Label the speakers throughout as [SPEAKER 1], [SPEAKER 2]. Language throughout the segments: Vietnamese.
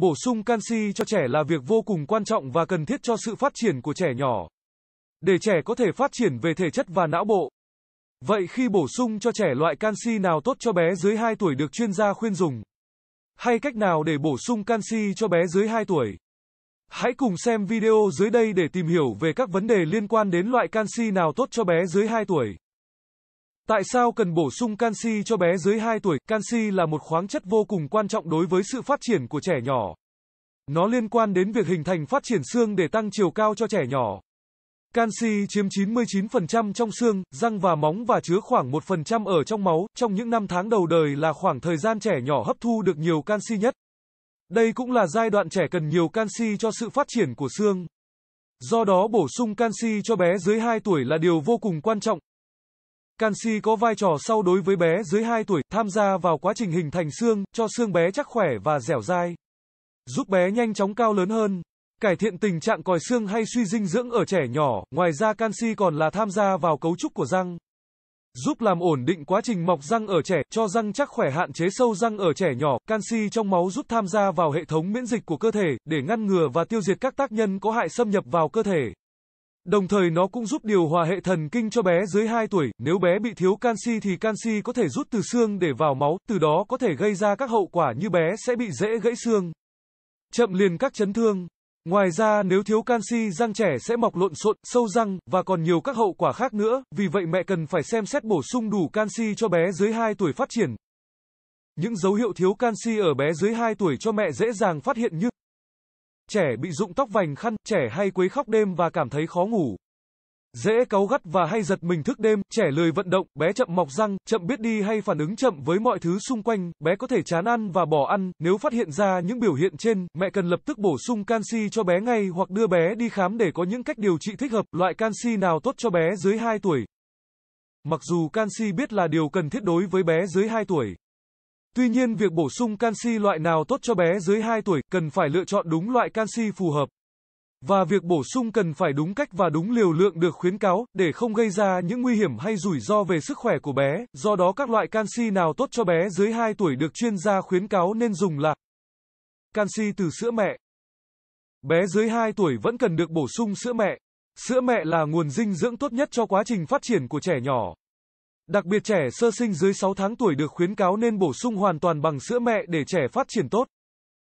[SPEAKER 1] Bổ sung canxi cho trẻ là việc vô cùng quan trọng và cần thiết cho sự phát triển của trẻ nhỏ. Để trẻ có thể phát triển về thể chất và não bộ. Vậy khi bổ sung cho trẻ loại canxi nào tốt cho bé dưới 2 tuổi được chuyên gia khuyên dùng? Hay cách nào để bổ sung canxi cho bé dưới 2 tuổi? Hãy cùng xem video dưới đây để tìm hiểu về các vấn đề liên quan đến loại canxi nào tốt cho bé dưới 2 tuổi. Tại sao cần bổ sung canxi cho bé dưới 2 tuổi? Canxi là một khoáng chất vô cùng quan trọng đối với sự phát triển của trẻ nhỏ. Nó liên quan đến việc hình thành phát triển xương để tăng chiều cao cho trẻ nhỏ. Canxi chiếm 99% trong xương, răng và móng và chứa khoảng 1% ở trong máu, trong những năm tháng đầu đời là khoảng thời gian trẻ nhỏ hấp thu được nhiều canxi nhất. Đây cũng là giai đoạn trẻ cần nhiều canxi cho sự phát triển của xương. Do đó bổ sung canxi cho bé dưới 2 tuổi là điều vô cùng quan trọng, Canxi có vai trò sau đối với bé dưới 2 tuổi, tham gia vào quá trình hình thành xương, cho xương bé chắc khỏe và dẻo dai. Giúp bé nhanh chóng cao lớn hơn, cải thiện tình trạng còi xương hay suy dinh dưỡng ở trẻ nhỏ, ngoài ra canxi còn là tham gia vào cấu trúc của răng. Giúp làm ổn định quá trình mọc răng ở trẻ, cho răng chắc khỏe hạn chế sâu răng ở trẻ nhỏ, canxi trong máu giúp tham gia vào hệ thống miễn dịch của cơ thể, để ngăn ngừa và tiêu diệt các tác nhân có hại xâm nhập vào cơ thể. Đồng thời nó cũng giúp điều hòa hệ thần kinh cho bé dưới 2 tuổi, nếu bé bị thiếu canxi thì canxi có thể rút từ xương để vào máu, từ đó có thể gây ra các hậu quả như bé sẽ bị dễ gãy xương, chậm liền các chấn thương. Ngoài ra nếu thiếu canxi răng trẻ sẽ mọc lộn xộn, sâu răng, và còn nhiều các hậu quả khác nữa, vì vậy mẹ cần phải xem xét bổ sung đủ canxi cho bé dưới 2 tuổi phát triển. Những dấu hiệu thiếu canxi ở bé dưới 2 tuổi cho mẹ dễ dàng phát hiện như trẻ bị rụng tóc vành khăn, trẻ hay quấy khóc đêm và cảm thấy khó ngủ. Dễ cáu gắt và hay giật mình thức đêm, trẻ lười vận động, bé chậm mọc răng, chậm biết đi hay phản ứng chậm với mọi thứ xung quanh, bé có thể chán ăn và bỏ ăn. Nếu phát hiện ra những biểu hiện trên, mẹ cần lập tức bổ sung canxi cho bé ngay hoặc đưa bé đi khám để có những cách điều trị thích hợp. Loại canxi nào tốt cho bé dưới 2 tuổi? Mặc dù canxi biết là điều cần thiết đối với bé dưới 2 tuổi, Tuy nhiên việc bổ sung canxi loại nào tốt cho bé dưới 2 tuổi cần phải lựa chọn đúng loại canxi phù hợp. Và việc bổ sung cần phải đúng cách và đúng liều lượng được khuyến cáo để không gây ra những nguy hiểm hay rủi ro về sức khỏe của bé. Do đó các loại canxi nào tốt cho bé dưới 2 tuổi được chuyên gia khuyến cáo nên dùng là canxi từ sữa mẹ. Bé dưới 2 tuổi vẫn cần được bổ sung sữa mẹ. Sữa mẹ là nguồn dinh dưỡng tốt nhất cho quá trình phát triển của trẻ nhỏ. Đặc biệt trẻ sơ sinh dưới 6 tháng tuổi được khuyến cáo nên bổ sung hoàn toàn bằng sữa mẹ để trẻ phát triển tốt.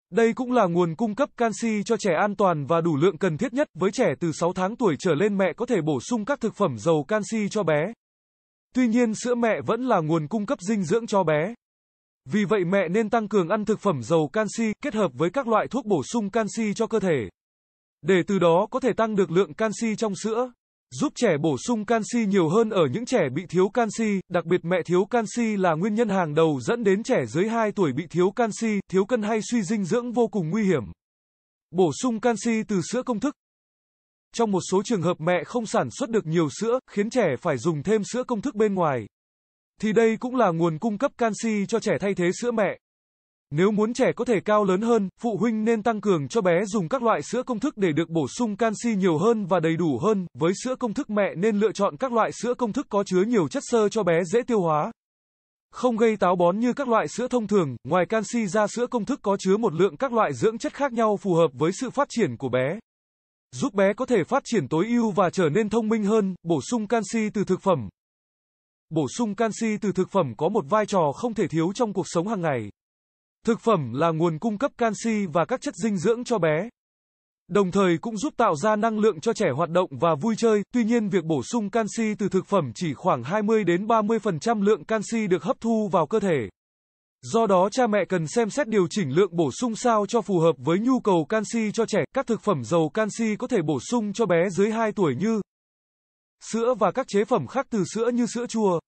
[SPEAKER 1] Đây cũng là nguồn cung cấp canxi cho trẻ an toàn và đủ lượng cần thiết nhất với trẻ từ 6 tháng tuổi trở lên mẹ có thể bổ sung các thực phẩm giàu canxi cho bé. Tuy nhiên sữa mẹ vẫn là nguồn cung cấp dinh dưỡng cho bé. Vì vậy mẹ nên tăng cường ăn thực phẩm giàu canxi kết hợp với các loại thuốc bổ sung canxi cho cơ thể. Để từ đó có thể tăng được lượng canxi trong sữa giúp trẻ bổ sung canxi nhiều hơn ở những trẻ bị thiếu canxi, đặc biệt mẹ thiếu canxi là nguyên nhân hàng đầu dẫn đến trẻ dưới 2 tuổi bị thiếu canxi, thiếu cân hay suy dinh dưỡng vô cùng nguy hiểm. Bổ sung canxi từ sữa công thức Trong một số trường hợp mẹ không sản xuất được nhiều sữa, khiến trẻ phải dùng thêm sữa công thức bên ngoài. Thì đây cũng là nguồn cung cấp canxi cho trẻ thay thế sữa mẹ. Nếu muốn trẻ có thể cao lớn hơn, phụ huynh nên tăng cường cho bé dùng các loại sữa công thức để được bổ sung canxi nhiều hơn và đầy đủ hơn. Với sữa công thức mẹ nên lựa chọn các loại sữa công thức có chứa nhiều chất xơ cho bé dễ tiêu hóa. Không gây táo bón như các loại sữa thông thường, ngoài canxi ra sữa công thức có chứa một lượng các loại dưỡng chất khác nhau phù hợp với sự phát triển của bé. Giúp bé có thể phát triển tối ưu và trở nên thông minh hơn, bổ sung canxi từ thực phẩm. Bổ sung canxi từ thực phẩm có một vai trò không thể thiếu trong cuộc sống hàng ngày. Thực phẩm là nguồn cung cấp canxi và các chất dinh dưỡng cho bé. Đồng thời cũng giúp tạo ra năng lượng cho trẻ hoạt động và vui chơi. Tuy nhiên việc bổ sung canxi từ thực phẩm chỉ khoảng 20 đến 30% lượng canxi được hấp thu vào cơ thể. Do đó cha mẹ cần xem xét điều chỉnh lượng bổ sung sao cho phù hợp với nhu cầu canxi cho trẻ. Các thực phẩm giàu canxi có thể bổ sung cho bé dưới 2 tuổi như sữa và các chế phẩm khác từ sữa như sữa chua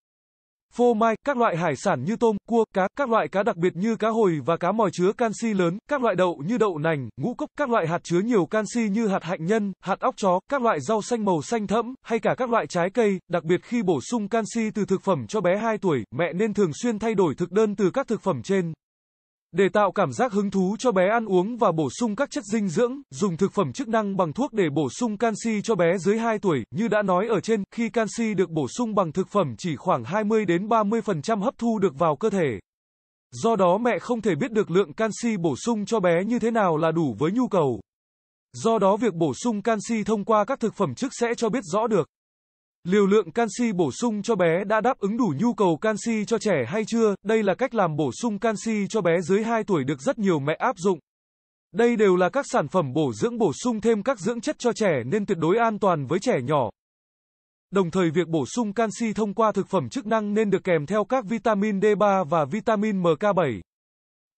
[SPEAKER 1] phô mai, các loại hải sản như tôm, cua, cá, các loại cá đặc biệt như cá hồi và cá mòi chứa canxi lớn, các loại đậu như đậu nành, ngũ cốc, các loại hạt chứa nhiều canxi như hạt hạnh nhân, hạt óc chó, các loại rau xanh màu xanh thẫm, hay cả các loại trái cây, đặc biệt khi bổ sung canxi từ thực phẩm cho bé 2 tuổi, mẹ nên thường xuyên thay đổi thực đơn từ các thực phẩm trên. Để tạo cảm giác hứng thú cho bé ăn uống và bổ sung các chất dinh dưỡng, dùng thực phẩm chức năng bằng thuốc để bổ sung canxi cho bé dưới 2 tuổi. Như đã nói ở trên, khi canxi được bổ sung bằng thực phẩm chỉ khoảng 20 đến 30% hấp thu được vào cơ thể. Do đó mẹ không thể biết được lượng canxi bổ sung cho bé như thế nào là đủ với nhu cầu. Do đó việc bổ sung canxi thông qua các thực phẩm chức sẽ cho biết rõ được Liều lượng canxi bổ sung cho bé đã đáp ứng đủ nhu cầu canxi cho trẻ hay chưa? Đây là cách làm bổ sung canxi cho bé dưới 2 tuổi được rất nhiều mẹ áp dụng. Đây đều là các sản phẩm bổ dưỡng bổ sung thêm các dưỡng chất cho trẻ nên tuyệt đối an toàn với trẻ nhỏ. Đồng thời việc bổ sung canxi thông qua thực phẩm chức năng nên được kèm theo các vitamin D3 và vitamin MK7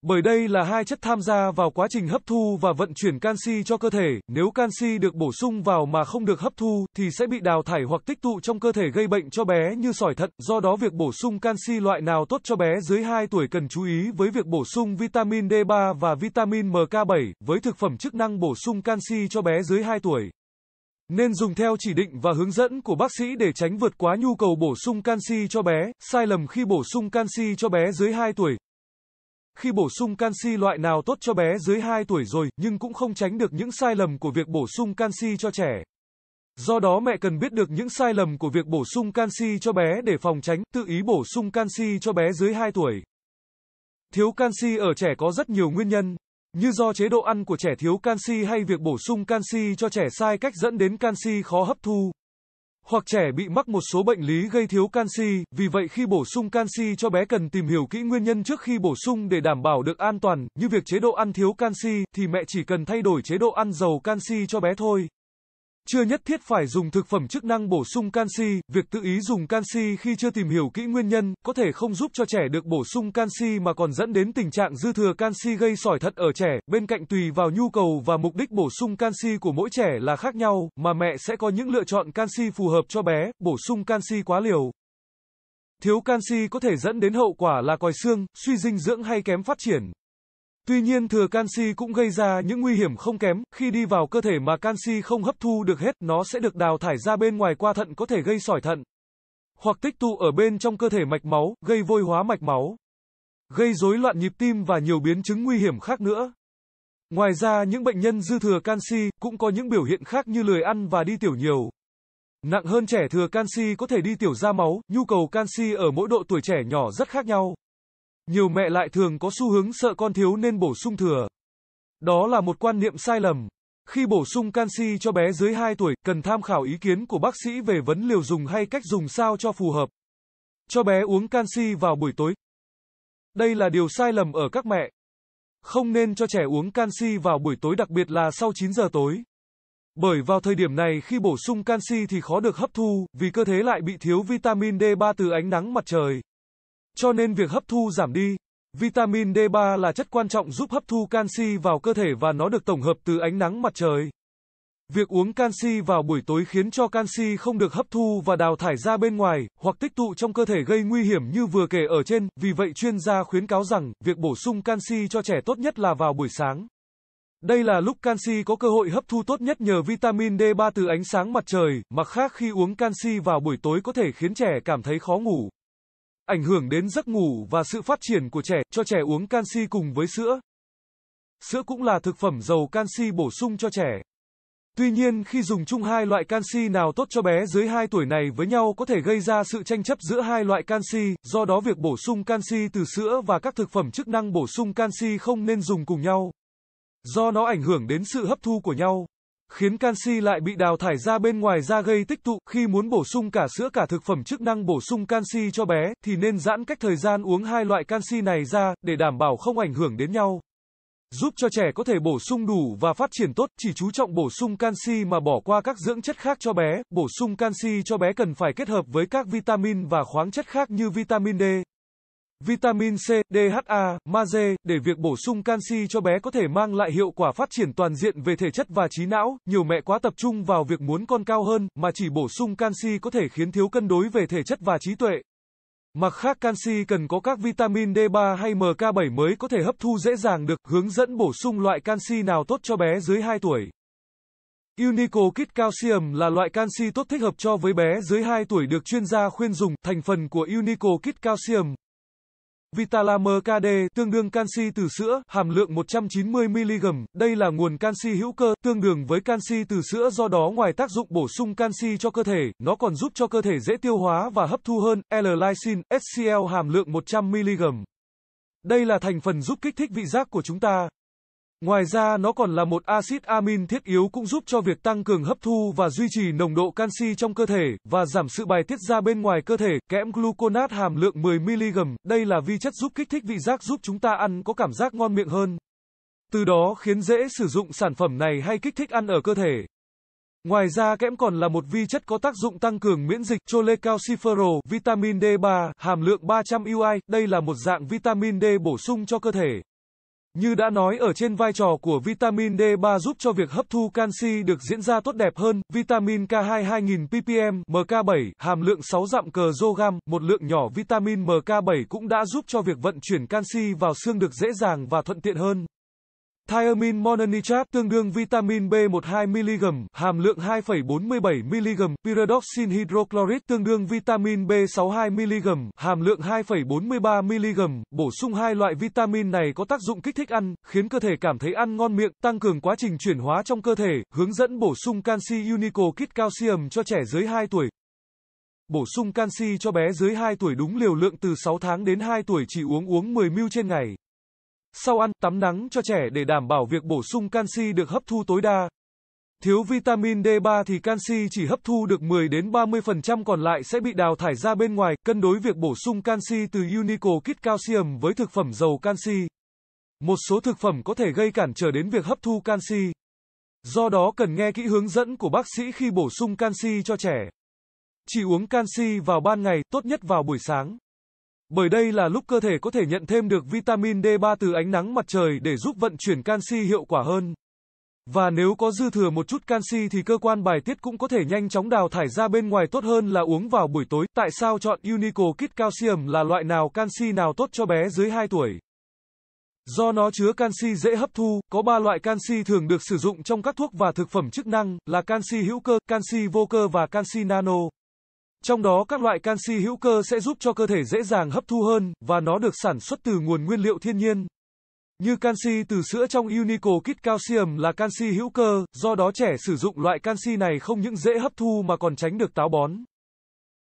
[SPEAKER 1] bởi đây là hai chất tham gia vào quá trình hấp thu và vận chuyển canxi cho cơ thể. Nếu canxi được bổ sung vào mà không được hấp thu thì sẽ bị đào thải hoặc tích tụ trong cơ thể gây bệnh cho bé như sỏi thận. Do đó việc bổ sung canxi loại nào tốt cho bé dưới 2 tuổi cần chú ý với việc bổ sung vitamin D3 và vitamin MK7 với thực phẩm chức năng bổ sung canxi cho bé dưới 2 tuổi. Nên dùng theo chỉ định và hướng dẫn của bác sĩ để tránh vượt quá nhu cầu bổ sung canxi cho bé, sai lầm khi bổ sung canxi cho bé dưới 2 tuổi. Khi bổ sung canxi loại nào tốt cho bé dưới 2 tuổi rồi, nhưng cũng không tránh được những sai lầm của việc bổ sung canxi cho trẻ. Do đó mẹ cần biết được những sai lầm của việc bổ sung canxi cho bé để phòng tránh tự ý bổ sung canxi cho bé dưới 2 tuổi. Thiếu canxi ở trẻ có rất nhiều nguyên nhân, như do chế độ ăn của trẻ thiếu canxi hay việc bổ sung canxi cho trẻ sai cách dẫn đến canxi khó hấp thu hoặc trẻ bị mắc một số bệnh lý gây thiếu canxi, vì vậy khi bổ sung canxi cho bé cần tìm hiểu kỹ nguyên nhân trước khi bổ sung để đảm bảo được an toàn, như việc chế độ ăn thiếu canxi thì mẹ chỉ cần thay đổi chế độ ăn giàu canxi cho bé thôi. Chưa nhất thiết phải dùng thực phẩm chức năng bổ sung canxi, việc tự ý dùng canxi khi chưa tìm hiểu kỹ nguyên nhân có thể không giúp cho trẻ được bổ sung canxi mà còn dẫn đến tình trạng dư thừa canxi gây sỏi thận ở trẻ. Bên cạnh tùy vào nhu cầu và mục đích bổ sung canxi của mỗi trẻ là khác nhau, mà mẹ sẽ có những lựa chọn canxi phù hợp cho bé, bổ sung canxi quá liều Thiếu canxi có thể dẫn đến hậu quả là còi xương, suy dinh dưỡng hay kém phát triển. Tuy nhiên thừa canxi cũng gây ra những nguy hiểm không kém, khi đi vào cơ thể mà canxi không hấp thu được hết, nó sẽ được đào thải ra bên ngoài qua thận có thể gây sỏi thận, hoặc tích tụ ở bên trong cơ thể mạch máu, gây vôi hóa mạch máu, gây rối loạn nhịp tim và nhiều biến chứng nguy hiểm khác nữa. Ngoài ra những bệnh nhân dư thừa canxi cũng có những biểu hiện khác như lười ăn và đi tiểu nhiều. Nặng hơn trẻ thừa canxi có thể đi tiểu ra máu, nhu cầu canxi ở mỗi độ tuổi trẻ nhỏ rất khác nhau. Nhiều mẹ lại thường có xu hướng sợ con thiếu nên bổ sung thừa. Đó là một quan niệm sai lầm. Khi bổ sung canxi cho bé dưới 2 tuổi, cần tham khảo ý kiến của bác sĩ về vấn liều dùng hay cách dùng sao cho phù hợp. Cho bé uống canxi vào buổi tối. Đây là điều sai lầm ở các mẹ. Không nên cho trẻ uống canxi vào buổi tối đặc biệt là sau 9 giờ tối. Bởi vào thời điểm này khi bổ sung canxi thì khó được hấp thu, vì cơ thể lại bị thiếu vitamin D3 từ ánh nắng mặt trời. Cho nên việc hấp thu giảm đi. Vitamin D3 là chất quan trọng giúp hấp thu canxi vào cơ thể và nó được tổng hợp từ ánh nắng mặt trời. Việc uống canxi vào buổi tối khiến cho canxi không được hấp thu và đào thải ra bên ngoài, hoặc tích tụ trong cơ thể gây nguy hiểm như vừa kể ở trên, vì vậy chuyên gia khuyến cáo rằng, việc bổ sung canxi cho trẻ tốt nhất là vào buổi sáng. Đây là lúc canxi có cơ hội hấp thu tốt nhất nhờ vitamin D3 từ ánh sáng mặt trời, mặt khác khi uống canxi vào buổi tối có thể khiến trẻ cảm thấy khó ngủ ảnh hưởng đến giấc ngủ và sự phát triển của trẻ, cho trẻ uống canxi cùng với sữa. Sữa cũng là thực phẩm giàu canxi bổ sung cho trẻ. Tuy nhiên, khi dùng chung hai loại canxi nào tốt cho bé dưới 2 tuổi này với nhau có thể gây ra sự tranh chấp giữa hai loại canxi, do đó việc bổ sung canxi từ sữa và các thực phẩm chức năng bổ sung canxi không nên dùng cùng nhau. Do nó ảnh hưởng đến sự hấp thu của nhau khiến canxi lại bị đào thải ra bên ngoài da gây tích tụ. Khi muốn bổ sung cả sữa cả thực phẩm chức năng bổ sung canxi cho bé, thì nên giãn cách thời gian uống hai loại canxi này ra, để đảm bảo không ảnh hưởng đến nhau. Giúp cho trẻ có thể bổ sung đủ và phát triển tốt, chỉ chú trọng bổ sung canxi mà bỏ qua các dưỡng chất khác cho bé, bổ sung canxi cho bé cần phải kết hợp với các vitamin và khoáng chất khác như vitamin D vitamin C, DHA, magie, để việc bổ sung canxi cho bé có thể mang lại hiệu quả phát triển toàn diện về thể chất và trí não. Nhiều mẹ quá tập trung vào việc muốn con cao hơn, mà chỉ bổ sung canxi có thể khiến thiếu cân đối về thể chất và trí tuệ. Mặt khác canxi cần có các vitamin D3 hay MK7 mới có thể hấp thu dễ dàng được, hướng dẫn bổ sung loại canxi nào tốt cho bé dưới 2 tuổi. Unico Kit Calcium là loại canxi tốt thích hợp cho với bé dưới 2 tuổi được chuyên gia khuyên dùng. Thành phần của Unico Kit Calcium Vitalamer KD tương đương canxi từ sữa, hàm lượng 190mg, đây là nguồn canxi hữu cơ, tương đương với canxi từ sữa do đó ngoài tác dụng bổ sung canxi cho cơ thể, nó còn giúp cho cơ thể dễ tiêu hóa và hấp thu hơn, L-lysine, HCl hàm lượng 100mg. Đây là thành phần giúp kích thích vị giác của chúng ta, Ngoài ra nó còn là một axit amin thiết yếu cũng giúp cho việc tăng cường hấp thu và duy trì nồng độ canxi trong cơ thể và giảm sự bài tiết ra bên ngoài cơ thể. Kẽm gluconat hàm lượng 10 mg, đây là vi chất giúp kích thích vị giác giúp chúng ta ăn có cảm giác ngon miệng hơn. Từ đó khiến dễ sử dụng sản phẩm này hay kích thích ăn ở cơ thể. Ngoài ra kẽm còn là một vi chất có tác dụng tăng cường miễn dịch cholecalciferol, vitamin D3, hàm lượng 300 UI, đây là một dạng vitamin D bổ sung cho cơ thể. Như đã nói ở trên vai trò của vitamin D3 giúp cho việc hấp thu canxi được diễn ra tốt đẹp hơn, vitamin K2 2000 ppm MK7 hàm lượng 6 dặm cờ gam, một lượng nhỏ vitamin MK7 cũng đã giúp cho việc vận chuyển canxi vào xương được dễ dàng và thuận tiện hơn. Thiamin mononitrate tương đương vitamin B12 mg, hàm lượng 2,47 mg, pyridoxin hydrochloride tương đương vitamin B62 mg, hàm lượng 2,43 mg. Bổ sung hai loại vitamin này có tác dụng kích thích ăn, khiến cơ thể cảm thấy ăn ngon miệng, tăng cường quá trình chuyển hóa trong cơ thể. Hướng dẫn bổ sung canxi Unico Kit Calcium cho trẻ dưới 2 tuổi. Bổ sung canxi cho bé dưới 2 tuổi đúng liều lượng từ 6 tháng đến 2 tuổi chỉ uống uống 10 ml trên ngày sau ăn tắm nắng cho trẻ để đảm bảo việc bổ sung canxi được hấp thu tối đa. Thiếu vitamin D3 thì canxi chỉ hấp thu được 10 đến 30% còn lại sẽ bị đào thải ra bên ngoài, cân đối việc bổ sung canxi từ Unico Kit Calcium với thực phẩm giàu canxi. Một số thực phẩm có thể gây cản trở đến việc hấp thu canxi. Do đó cần nghe kỹ hướng dẫn của bác sĩ khi bổ sung canxi cho trẻ. Chỉ uống canxi vào ban ngày, tốt nhất vào buổi sáng. Bởi đây là lúc cơ thể có thể nhận thêm được vitamin D3 từ ánh nắng mặt trời để giúp vận chuyển canxi hiệu quả hơn. Và nếu có dư thừa một chút canxi thì cơ quan bài tiết cũng có thể nhanh chóng đào thải ra bên ngoài tốt hơn là uống vào buổi tối. Tại sao chọn Unico Kit Calcium là loại nào canxi nào tốt cho bé dưới 2 tuổi? Do nó chứa canxi dễ hấp thu, có 3 loại canxi thường được sử dụng trong các thuốc và thực phẩm chức năng là canxi hữu cơ, canxi vô cơ và canxi nano. Trong đó các loại canxi hữu cơ sẽ giúp cho cơ thể dễ dàng hấp thu hơn, và nó được sản xuất từ nguồn nguyên liệu thiên nhiên. Như canxi từ sữa trong Unico Kit Calcium là canxi hữu cơ, do đó trẻ sử dụng loại canxi này không những dễ hấp thu mà còn tránh được táo bón.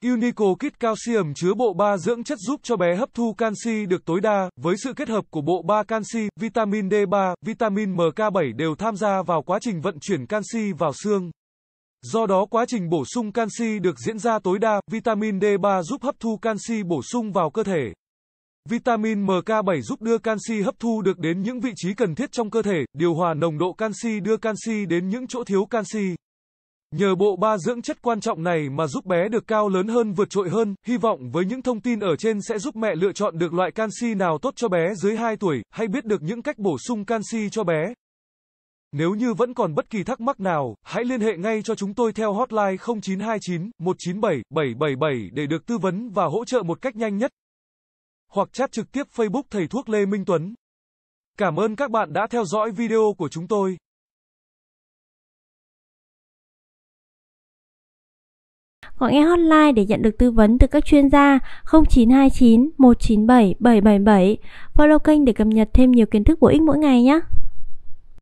[SPEAKER 1] Unico Kit Calcium chứa bộ ba dưỡng chất giúp cho bé hấp thu canxi được tối đa, với sự kết hợp của bộ ba canxi, vitamin D3, vitamin MK7 đều tham gia vào quá trình vận chuyển canxi vào xương. Do đó quá trình bổ sung canxi được diễn ra tối đa, vitamin D3 giúp hấp thu canxi bổ sung vào cơ thể. Vitamin MK7 giúp đưa canxi hấp thu được đến những vị trí cần thiết trong cơ thể, điều hòa nồng độ canxi đưa canxi đến những chỗ thiếu canxi. Nhờ bộ ba dưỡng chất quan trọng này mà giúp bé được cao lớn hơn vượt trội hơn, hy vọng với những thông tin ở trên sẽ giúp mẹ lựa chọn được loại canxi nào tốt cho bé dưới 2 tuổi, hay biết được những cách bổ sung canxi cho bé. Nếu như vẫn còn bất kỳ thắc mắc nào, hãy liên hệ ngay cho chúng tôi theo hotline 0929 197 777 để được tư vấn và hỗ trợ một cách nhanh nhất. Hoặc chat trực tiếp Facebook Thầy Thuốc Lê Minh Tuấn. Cảm ơn các bạn đã theo dõi video của chúng tôi. gọi ngay hotline để nhận được tư vấn từ các chuyên gia 0929 197 777. Follow kênh để cập nhật thêm nhiều kiến thức bổ ích mỗi ngày nhé.